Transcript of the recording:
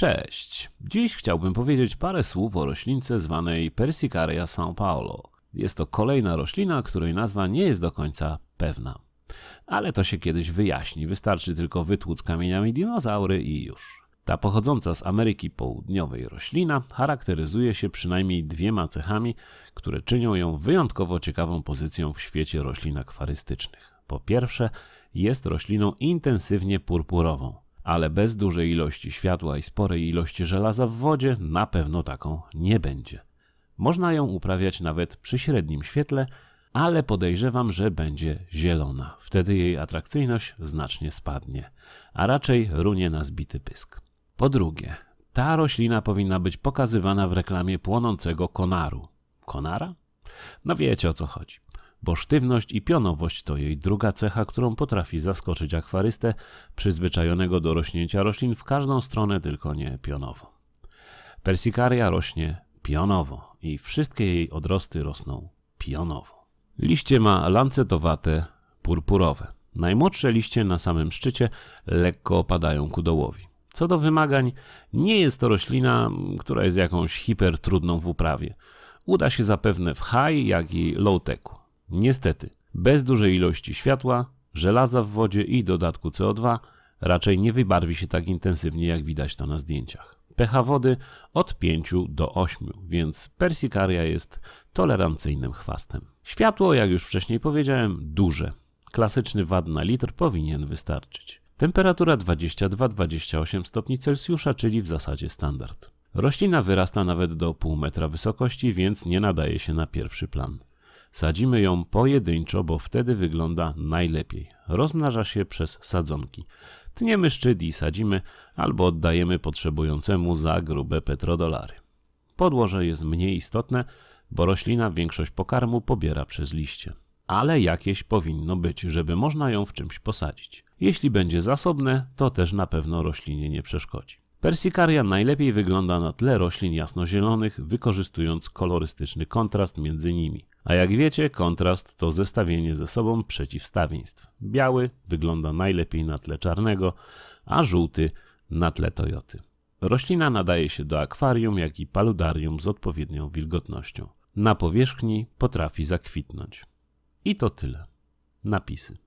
Cześć! Dziś chciałbym powiedzieć parę słów o roślince zwanej Persicaria São Paulo. Jest to kolejna roślina, której nazwa nie jest do końca pewna. Ale to się kiedyś wyjaśni, wystarczy tylko wytłuc kamieniami dinozaury i już. Ta pochodząca z Ameryki Południowej roślina charakteryzuje się przynajmniej dwiema cechami, które czynią ją wyjątkowo ciekawą pozycją w świecie roślin akwarystycznych. Po pierwsze, jest rośliną intensywnie purpurową ale bez dużej ilości światła i sporej ilości żelaza w wodzie na pewno taką nie będzie. Można ją uprawiać nawet przy średnim świetle, ale podejrzewam, że będzie zielona. Wtedy jej atrakcyjność znacznie spadnie, a raczej runie na zbity pysk. Po drugie, ta roślina powinna być pokazywana w reklamie płonącego konaru. Konara? No wiecie o co chodzi bo sztywność i pionowość to jej druga cecha, którą potrafi zaskoczyć akwarystę przyzwyczajonego do rośnięcia roślin w każdą stronę, tylko nie pionowo. Persikaria rośnie pionowo i wszystkie jej odrosty rosną pionowo. Liście ma lancetowate, purpurowe. Najmłodsze liście na samym szczycie lekko opadają ku dołowi. Co do wymagań, nie jest to roślina, która jest jakąś hipertrudną w uprawie. Uda się zapewne w high, jak i low techu. Niestety, bez dużej ilości światła, żelaza w wodzie i dodatku CO2 raczej nie wybarwi się tak intensywnie jak widać to na zdjęciach. pH wody od 5 do 8, więc persikaria jest tolerancyjnym chwastem. Światło, jak już wcześniej powiedziałem, duże. Klasyczny wad na litr powinien wystarczyć. Temperatura 22-28 stopni Celsjusza, czyli w zasadzie standard. Roślina wyrasta nawet do pół metra wysokości, więc nie nadaje się na pierwszy plan. Sadzimy ją pojedynczo, bo wtedy wygląda najlepiej. Rozmnaża się przez sadzonki. Tniemy szczyt i sadzimy, albo oddajemy potrzebującemu za grube petrodolary. Podłoże jest mniej istotne, bo roślina większość pokarmu pobiera przez liście. Ale jakieś powinno być, żeby można ją w czymś posadzić. Jeśli będzie zasobne, to też na pewno roślinie nie przeszkodzi. Persikaria najlepiej wygląda na tle roślin jasnozielonych, wykorzystując kolorystyczny kontrast między nimi. A jak wiecie, kontrast to zestawienie ze sobą przeciwstawieństw. Biały wygląda najlepiej na tle czarnego, a żółty na tle Toyoty. Roślina nadaje się do akwarium, jak i paludarium z odpowiednią wilgotnością. Na powierzchni potrafi zakwitnąć. I to tyle. Napisy.